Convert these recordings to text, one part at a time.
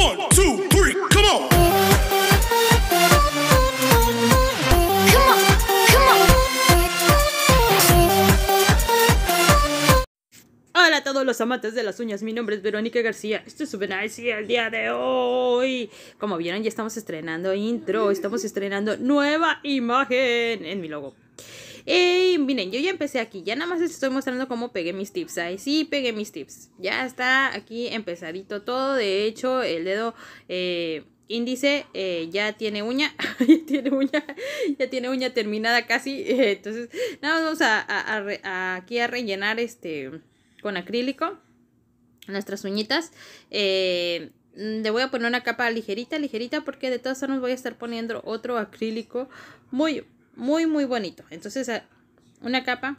1, come on. Hola a todos los amantes de las uñas, mi nombre es Verónica García, esto es y el día de hoy. Como vieron ya estamos estrenando intro, estamos estrenando nueva imagen en mi logo. Y miren, yo ya empecé aquí, ya nada más les estoy mostrando cómo pegué mis tips. Ahí sí pegué mis tips. Ya está aquí empezadito todo. De hecho, el dedo... Eh, índice eh, ya tiene uña, ya tiene uña, ya tiene uña terminada casi. entonces, nada más vamos a, aquí a rellenar este con acrílico nuestras uñitas. Eh, le voy a poner una capa ligerita, ligerita, porque de todas formas voy a estar poniendo otro acrílico muy muy, muy bonito. Entonces, ah, una capa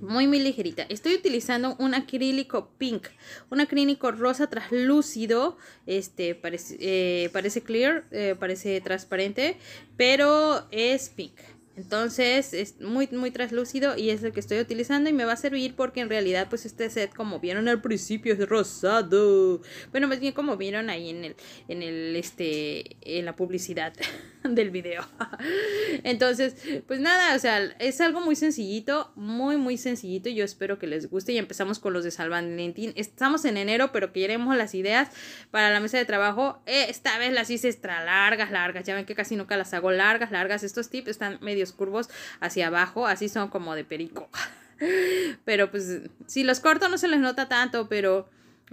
muy, muy ligerita. Estoy utilizando un acrílico pink, un acrílico rosa traslúcido, este parece, eh, parece clear, eh, parece transparente, pero es pink. Entonces es muy, muy translúcido y es el que estoy utilizando y me va a servir porque en realidad pues este set como vieron al principio es rosado. Bueno, más bien como vieron ahí en el, en el, este, en la publicidad del video. Entonces, pues nada, o sea, es algo muy sencillito, muy, muy sencillito yo espero que les guste y empezamos con los de San Valentín. Estamos en enero, pero queremos las ideas para la mesa de trabajo. Eh, esta vez las hice extra largas, largas. Ya ven que casi nunca las hago largas, largas. Estos tips están medio curvos hacia abajo, así son como de perico. pero pues si los corto no se les nota tanto, pero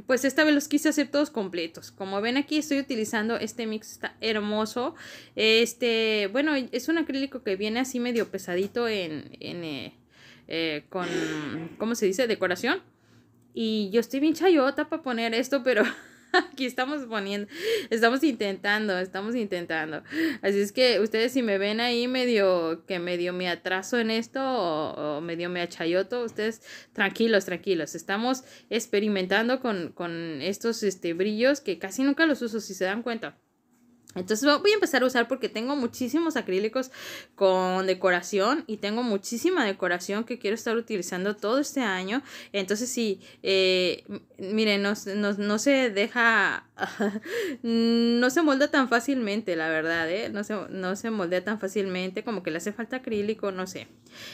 pues esta vez los quise hacer todos completos. Como ven aquí estoy utilizando este mix, está hermoso. Este, bueno, es un acrílico que viene así medio pesadito en, en eh, eh, con, ¿cómo se dice? Decoración. Y yo estoy bien chayota para poner esto, pero Aquí estamos poniendo, estamos intentando, estamos intentando. Así es que ustedes si me ven ahí medio, que medio me atraso en esto o, me medio me achayoto, ustedes tranquilos, tranquilos. Estamos experimentando con, con estos este, brillos que casi nunca los uso, si se dan cuenta. Entonces voy a empezar a usar porque tengo muchísimos acrílicos con decoración y tengo muchísima decoración que quiero estar utilizando todo este año. Entonces sí, eh, miren, no, se deja, no se molda tan fácilmente, la verdad, ¿eh? No se, no se moldea tan fácilmente, como que le hace falta acrílico, no sé.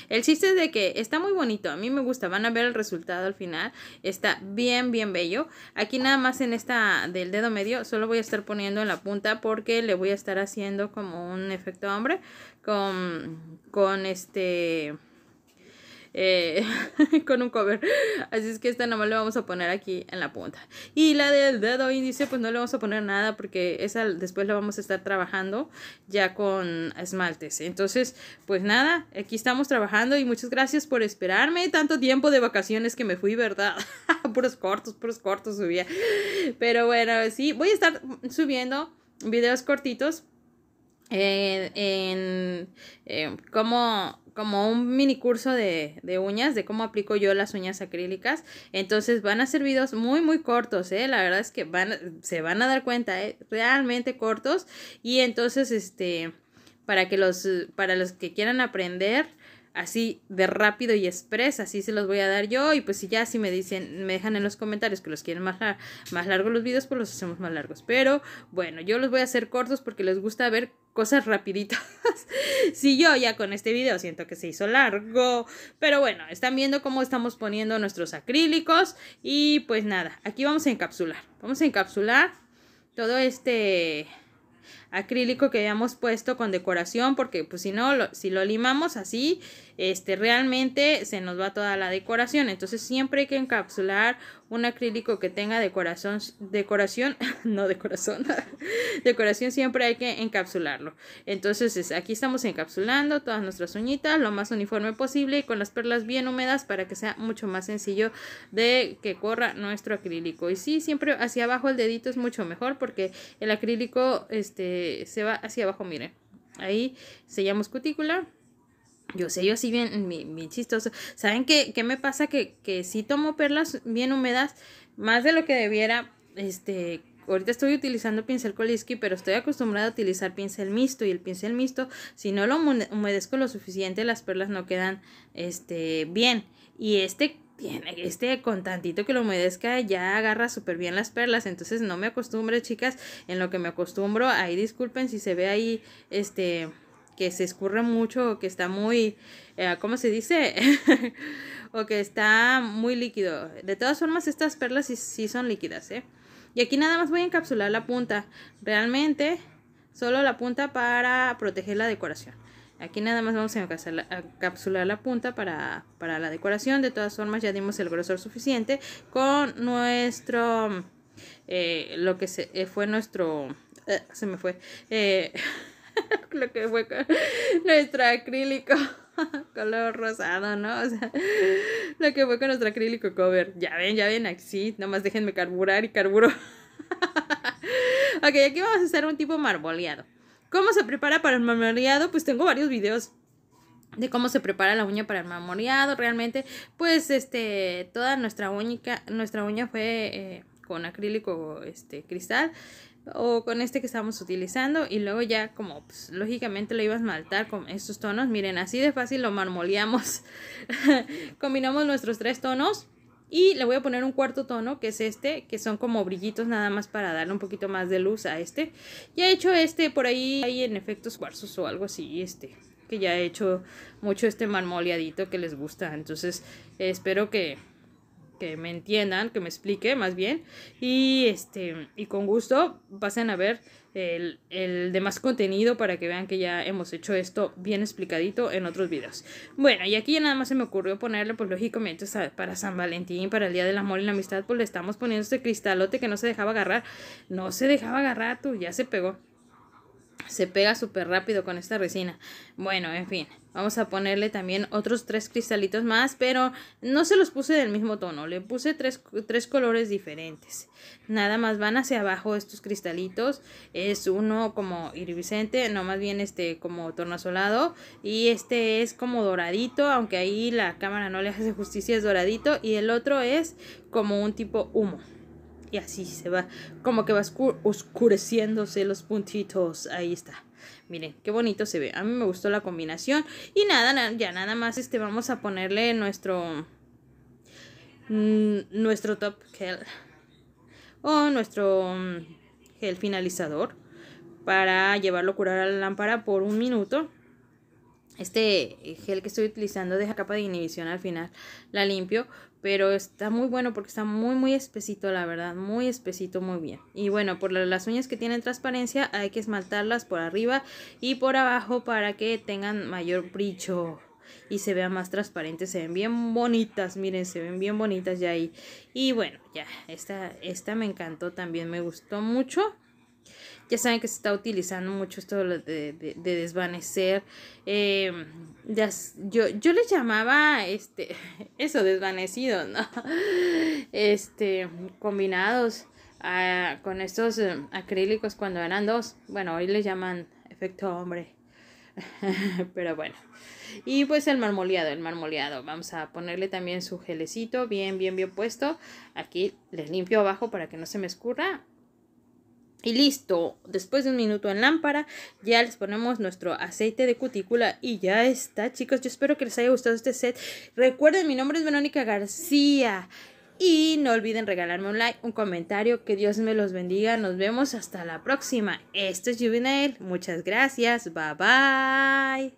El chiste es de que está muy bonito, a mí me gusta, van a ver el resultado al final. Está bien, bien bello. Aquí nada más en esta del dedo medio, solo voy a estar poniendo en la punta porque que le voy a estar haciendo como un efecto hombre con, con este... Eh, con un cover. Así es que esta nomás le vamos a poner aquí en la punta. Y la del dedo índice, pues no le vamos a poner nada porque esa después la vamos a estar trabajando ya con esmaltes. Entonces, pues nada, aquí estamos trabajando y muchas gracias por esperarme. Tanto tiempo de vacaciones que me fui, ¿verdad? puros cortos, puros cortos subía. Pero bueno, sí, voy a estar subiendo videos cortitos eh, en eh, como como un mini curso de, de, uñas, de cómo aplico yo las uñas acrílicas. Entonces van a ser videos muy, muy cortos, ¿eh? La verdad es que van, se van a dar cuenta, eh, Realmente cortos. Y entonces, este, para que los, para los que quieran aprender así de rápido y expresa, así se los voy a dar yo y pues si ya si me dicen, me dejan en los comentarios que los quieren más, más largos los videos, pues los hacemos más largos. Pero bueno, yo los voy a hacer cortos porque les gusta ver cosas rapiditas. si yo ya con este video siento que se hizo largo, pero bueno, están viendo cómo estamos poniendo nuestros acrílicos y pues nada, aquí vamos a encapsular. Vamos a encapsular todo este acrílico que habíamos puesto con decoración porque pues si no, si lo limamos así, este realmente se nos va toda la decoración. Entonces siempre hay que encapsular un acrílico que tenga decoración, decoración, no decoración decoración siempre hay que encapsularlo. Entonces aquí estamos encapsulando todas nuestras uñitas lo más uniforme posible y con las perlas bien húmedas para que sea mucho más sencillo de que corra nuestro acrílico. Y sí, siempre hacia abajo el dedito es mucho mejor porque el acrílico este eh, se va hacia abajo, miren. Ahí sellamos cutícula. Yo sello así bien, Mi chistoso. ¿Saben qué, qué me pasa? Que, si tomo perlas bien húmedas, más de lo que debiera, este, ahorita estoy utilizando pincel Kolinsky, pero estoy acostumbrada a utilizar pincel mixto y el pincel mixto, si no lo humedezco lo suficiente, las perlas no quedan este, bien. Y este tiene, este con tantito que lo humedezca ya agarra súper bien las perlas, entonces no me acostumbre chicas, en lo que me acostumbro, ahí disculpen si se ve ahí, este, que se escurre mucho, o que está muy, eh, ¿cómo se dice? o que está muy líquido. De todas formas, estas perlas sí, sí son líquidas, ¿eh? Y aquí nada más voy a encapsular la punta, realmente solo la punta para proteger la decoración. Aquí nada más vamos a encapsular la punta para, la decoración. De todas formas ya dimos el grosor suficiente con nuestro... Eh, lo que se, eh, fue nuestro... Eh, se me fue. lo que fue con nuestro acrílico color rosado, ¿no? O sea, lo que fue con nuestro acrílico cover. Ya ven, ya ven, así, nomás déjenme carburar y carburo. ok, aquí vamos a hacer un tipo marboleado. ¿Cómo se prepara para el marmoreado? Pues tengo varios videos de cómo se prepara la uña para el marmoreado. Realmente, pues, este, toda nuestra uña, nuestra uña fue eh, con acrílico este, cristal o con este que estamos utilizando y luego ya como pues, lógicamente lo iba a esmaltar con estos tonos miren así de fácil lo marmoleamos combinamos nuestros tres tonos y le voy a poner un cuarto tono, que es este, que son como brillitos nada más para darle un poquito más de luz a este. Ya he hecho este por ahí, Hay en efectos cuarzos o algo así, este, que ya he hecho mucho este marmoleadito que les gusta. Entonces, espero que, que me entiendan, que me explique más bien. Y este, y con gusto pasen a ver el, el demás contenido para que vean que ya hemos hecho esto bien explicadito en otros videos. Bueno, y aquí ya nada más se me ocurrió ponerle, pues lógicamente para San Valentín, para el Día del Amor y la Amistad, pues le estamos poniendo este cristalote que no se dejaba agarrar. No se dejaba agarrar, tú ya se pegó se pega súper rápido con esta resina. Bueno, en fin, vamos a ponerle también otros tres cristalitos más, pero no se los puse del mismo tono, le puse tres, colores diferentes. Nada más van hacia abajo estos cristalitos, es uno como iridiscente, no más bien este como tornasolado, y este es como doradito, aunque ahí la cámara no le hace justicia, es doradito, y el otro es como un tipo humo. Y así se va, como que va oscureciéndose los puntitos. Ahí está. Miren, qué bonito se ve. A mí me gustó la combinación. Y nada, ya nada más este vamos a ponerle nuestro... Mm, nuestro top gel. O nuestro mm, gel finalizador. Para llevarlo a curar a la lámpara por un minuto. Este eh, gel que estoy utilizando deja capa de inhibición al final. La limpio pero está muy bueno porque está muy muy espesito la verdad, muy espesito, muy bien. Y bueno, por las uñas que tienen transparencia hay que esmaltarlas por arriba y por abajo para que tengan mayor brillo y se vean más transparentes, se ven bien bonitas, miren, se ven bien bonitas ya ahí. Y bueno, ya, esta, esta me encantó también, me gustó mucho. Ya saben que se está utilizando mucho esto de, de, desvanecer. Eh, yo, yo les llamaba este, eso, desvanecido ¿no? Este, combinados ah, con estos eh, acrílicos cuando eran dos. Bueno, hoy le llaman efecto hombre. Pero bueno. Y pues el marmoleado, el marmoleado. Vamos a ponerle también su gelecito bien, bien, bien puesto. Aquí les limpio abajo para que no se me escurra. Y listo, después de un minuto en lámpara, ya les ponemos nuestro aceite de cutícula y ya está, chicos. Yo espero que les haya gustado este set. Recuerden, mi nombre es Verónica García. Y no olviden regalarme un like, un comentario. Que Dios me los bendiga. Nos vemos hasta la próxima. Esto es Juvenile. Muchas gracias. Bye bye.